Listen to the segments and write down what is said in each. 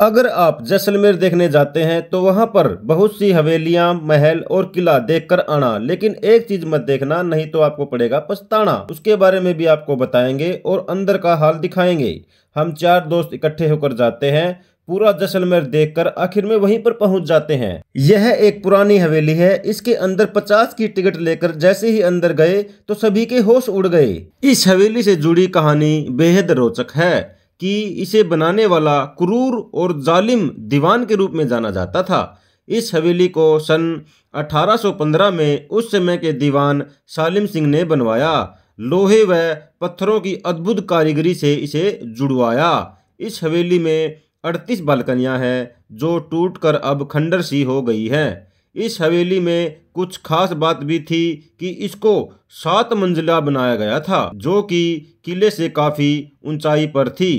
अगर आप जैसलमेर देखने जाते हैं तो वहाँ पर बहुत सी हवेलियां महल और किला देखकर आना लेकिन एक चीज मत देखना नहीं तो आपको पड़ेगा पछताना उसके बारे में भी आपको बताएंगे और अंदर का हाल दिखाएंगे हम चार दोस्त इकट्ठे होकर जाते हैं पूरा जैसलमेर देखकर आखिर में वहीं पर पहुंच जाते हैं यह एक पुरानी हवेली है इसके अंदर पचास की टिकट लेकर जैसे ही अंदर गए तो सभी के होश उड़ गए इस हवेली से जुड़ी कहानी बेहद रोचक है कि इसे बनाने वाला क्रूर और जालिम दीवान के रूप में जाना जाता था इस हवेली को सन 1815 में उस समय के दीवान सालिम सिंह ने बनवाया लोहे व पत्थरों की अद्भुत कारीगरी से इसे जुड़वाया इस हवेली में 38 बालकनियां हैं जो टूटकर अब खंडर सी हो गई हैं इस हवेली में कुछ खास बात भी थी कि इसको सात मंजिला बनाया गया था जो कि किले से काफ़ी ऊंचाई पर थी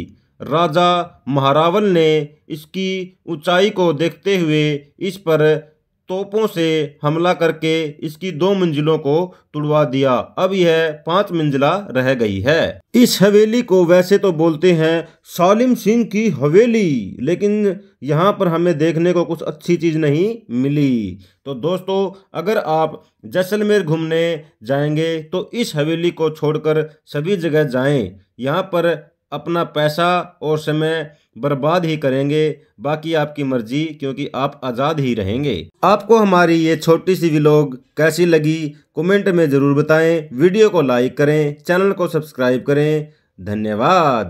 राजा महारावल ने इसकी ऊंचाई को देखते हुए इस पर तोपों से हमला करके इसकी दो मंजिलों को तुड़वा दिया अब यह पांच मंजिला रह गई है इस हवेली को वैसे तो बोलते हैं सालिम सिंह की हवेली लेकिन यहाँ पर हमें देखने को कुछ अच्छी चीज़ नहीं मिली तो दोस्तों अगर आप जैसलमेर घूमने जाएंगे तो इस हवेली को छोड़कर सभी जगह जाएं यहाँ पर अपना पैसा और समय बर्बाद ही करेंगे बाकी आपकी मर्जी क्योंकि आप आज़ाद ही रहेंगे आपको हमारी ये छोटी सी व्लॉग कैसी लगी कमेंट में ज़रूर बताएं वीडियो को लाइक करें चैनल को सब्सक्राइब करें धन्यवाद